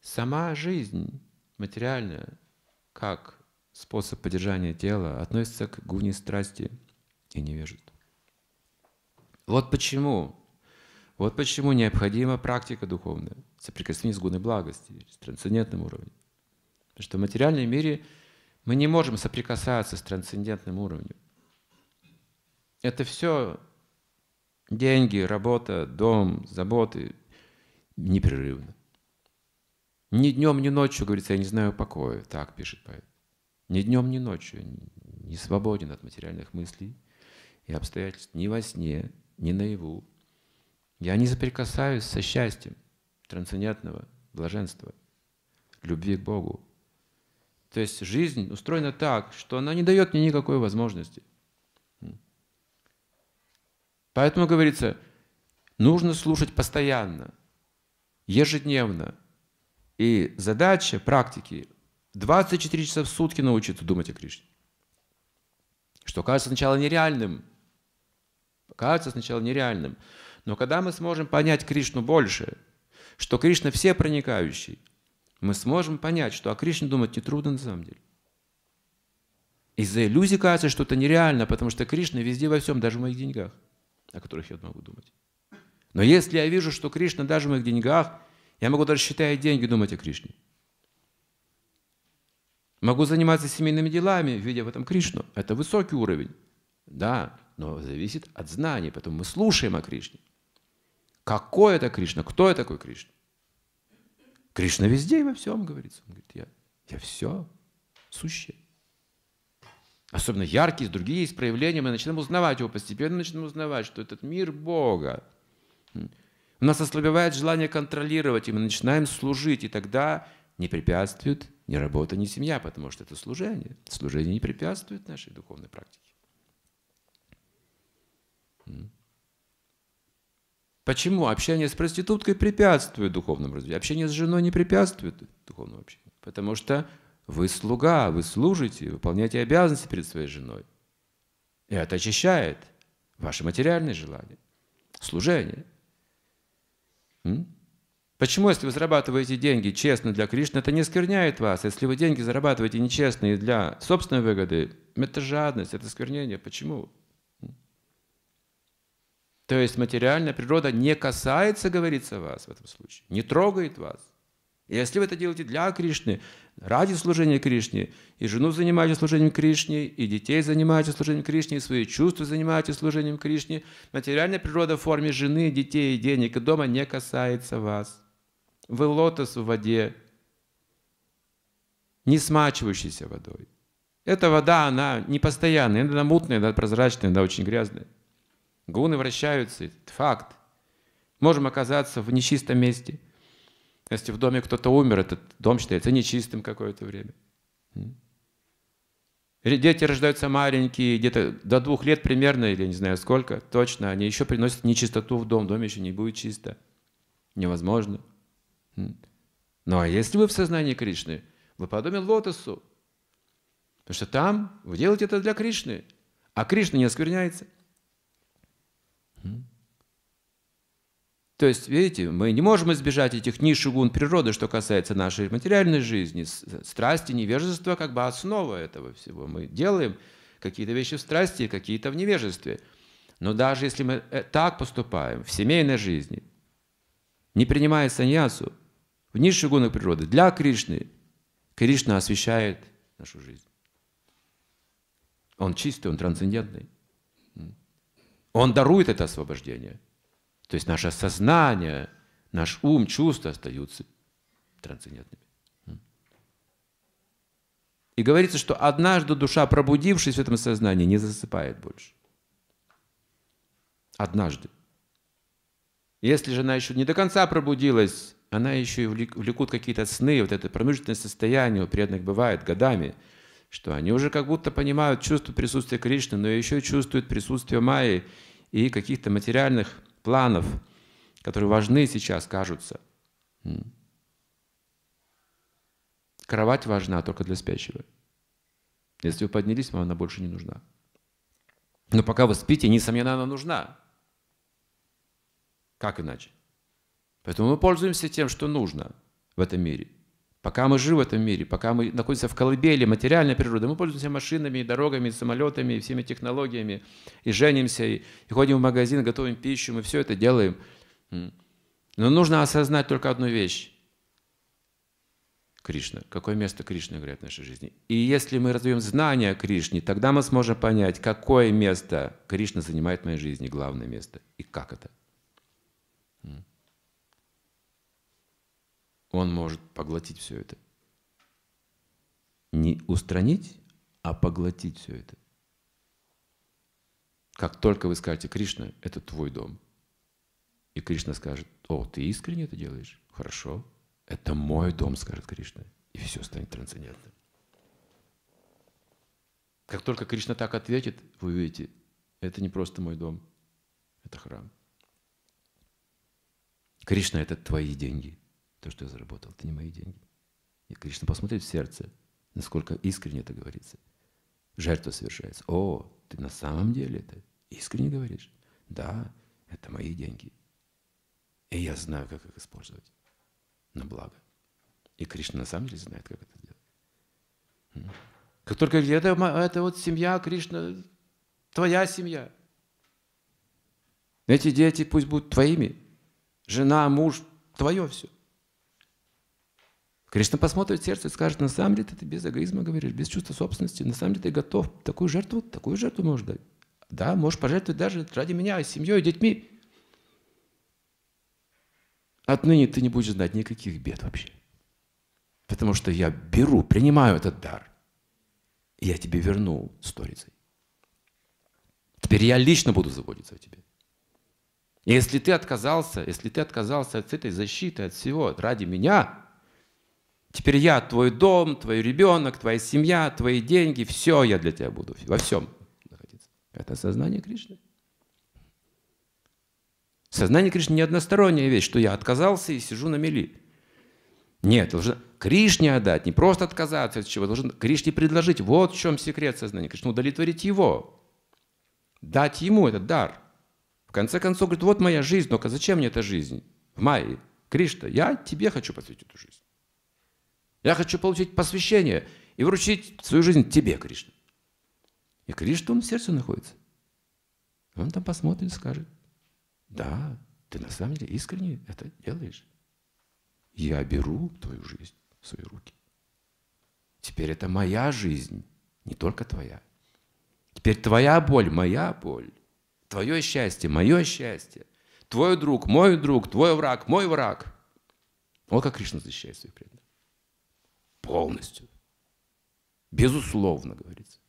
Сама жизнь материальная, как способ поддержания тела, относится к гуне страсти и невежит. Вот почему, вот почему необходима практика духовная, соприкосновение с гуной благости, с трансцендентным уровнем. Потому что в материальном мире мы не можем соприкасаться с трансцендентным уровнем. Это все деньги, работа, дом, заботы непрерывно. Ни днем, ни ночью, говорится, я не знаю покоя. Так пишет поэт. Ни днем, ни ночью не свободен от материальных мыслей и обстоятельств ни во сне, ни наяву. Я не заприкасаюсь со счастьем трансцендентного блаженства, любви к Богу. То есть жизнь устроена так, что она не дает мне никакой возможности. Поэтому говорится, нужно слушать постоянно, ежедневно – и задача практики 24 часа в сутки научиться думать о Кришне. Что кажется сначала нереальным. Кажется сначала нереальным. Но когда мы сможем понять Кришну больше, что Кришна все проникающий, мы сможем понять, что о Кришне думать нетрудно на самом деле. Из-за иллюзии кажется, что это нереально, потому что Кришна везде во всем, даже в моих деньгах, о которых я могу думать. Но если я вижу, что Кришна даже в моих деньгах – я могу даже считая деньги думать о Кришне. Могу заниматься семейными делами, видя в этом Кришну. Это высокий уровень. Да, но зависит от знаний. Поэтому мы слушаем о Кришне. Какой это Кришна? Кто это такой Кришна? Кришна везде и во всем, говорится. Он говорит, я, я все сущее. Особенно яркие, другие есть проявления. Мы начинаем узнавать его постепенно, начинаем узнавать, что этот мир Бога. У нас ослабевает желание контролировать, и мы начинаем служить, и тогда не препятствует ни работа, ни семья, потому что это служение. Служение не препятствует нашей духовной практике. Почему общение с проституткой препятствует духовному развитию? Общение с женой не препятствует духовному общению. Потому что вы слуга, вы служите, выполняете обязанности перед своей женой. И это очищает ваши материальные желания, служение – Почему, если вы зарабатываете деньги честно для Кришны, это не скверняет вас? Если вы деньги зарабатываете нечестные для собственной выгоды, это жадность, это сквернение. Почему? То есть материальная природа не касается, говорится, вас в этом случае, не трогает вас. И Если вы это делаете для Кришны, ради служения Кришне, и жену занимаете служением Кришне, и детей занимаете служением Кришне, и свои чувства занимаете служением Кришне. Материальная природа в форме жены, детей, денег и дома не касается вас. Вы лотос в воде, не смачивающийся водой. Эта вода, она непостоянная, она мутная, она прозрачная, она очень грязная. Гуны вращаются, это факт. Можем оказаться в нечистом месте – если в доме кто-то умер, этот дом считается нечистым какое-то время. Дети рождаются маленькие, где-то до двух лет примерно, или не знаю сколько, точно, они еще приносят нечистоту в дом, в доме еще не будет чисто. Невозможно. Ну а если вы в сознании Кришны, вы подобен лотосу. Потому что там вы делаете это для Кришны, а Кришна не оскверняется. То есть, видите, мы не можем избежать этих ниш гун природы, что касается нашей материальной жизни. Э, страсти, невежество как бы основа этого всего. Мы делаем какие-то вещи в страсти, какие-то в невежестве. Но даже если мы э, так поступаем в семейной жизни, не принимая саньясу, в низших гунах природы, для Кришны, Кришна освещает нашу жизнь. Он чистый, он трансцендентный. Он дарует это освобождение – то есть наше сознание, наш ум, чувства остаются трансцендентными. И говорится, что однажды душа, пробудившись в этом сознании, не засыпает больше. Однажды. Если же она еще не до конца пробудилась, она еще и влекут какие-то сны, вот это промежуточное состояние у преданных бывает годами, что они уже как будто понимают чувство присутствия Кришны, но еще чувствуют присутствие Майи и каких-то материальных планов, которые важны сейчас, кажутся. Кровать важна только для спящего. Если вы поднялись, вам она больше не нужна. Но пока вы спите, несомненно, она нужна. Как иначе? Поэтому мы пользуемся тем, что нужно в этом мире – Пока мы живы в этом мире, пока мы находимся в колыбели материальной природы, мы пользуемся машинами, дорогами, самолетами, всеми технологиями, и женимся, и, и ходим в магазин, готовим пищу, мы все это делаем. Но нужно осознать только одну вещь. Кришна. Какое место Кришна играет в нашей жизни? И если мы развьем знания о Кришне, тогда мы сможем понять, какое место Кришна занимает в моей жизни, главное место, и как это. он может поглотить все это. Не устранить, а поглотить все это. Как только вы скажете, Кришна, это твой дом, и Кришна скажет, о, ты искренне это делаешь? Хорошо, это мой дом, скажет Кришна, и все станет трансцендентным. Как только Кришна так ответит, вы увидите, это не просто мой дом, это храм. Кришна – это твои деньги. То, что я заработал, это не мои деньги. И Кришна посмотрит в сердце, насколько искренне это говорится. Жертва совершается. О, ты на самом деле это искренне говоришь? Да, это мои деньги. И я знаю, как их использовать на благо. И Кришна на самом деле знает, как это делать. Как только это, это вот семья Кришна, твоя семья. Эти дети пусть будут твоими. Жена, муж, твое все. Кришна посмотрит в сердце и скажет, на самом деле ты без эгоизма говоришь, без чувства собственности, на самом деле ты готов такую жертву, такую жертву можешь дать. Да, можешь пожертвовать даже ради меня, семьей, детьми. Отныне ты не будешь знать никаких бед вообще. Потому что я беру, принимаю этот дар. И я тебе верну сторицей. Теперь я лично буду заботиться о тебе. Если ты отказался, если ты отказался от этой защиты, от всего, ради меня – Теперь я твой дом, твой ребенок, твоя семья, твои деньги, все я для тебя буду, во всем находиться. Это сознание Кришны. Сознание Кришны не односторонняя вещь, что я отказался и сижу на мели. Нет, должен Кришне отдать, не просто отказаться от чего, должен Кришне предложить. Вот в чем секрет сознания. Кришна удовлетворить его, дать ему этот дар. В конце концов, говорит, вот моя жизнь, только зачем мне эта жизнь? В мае. Кришна, я тебе хочу посвятить эту жизнь. Я хочу получить посвящение и вручить свою жизнь тебе, Кришна. И Кришна, он в сердце находится. Он там посмотрит и скажет, да, ты на самом деле искренне это делаешь. Я беру твою жизнь в свои руки. Теперь это моя жизнь, не только твоя. Теперь твоя боль, моя боль. Твое счастье, мое счастье. Твой друг, мой друг, твой враг, мой враг. Вот как Кришна защищает своих преданных полностью. Безусловно, говорится.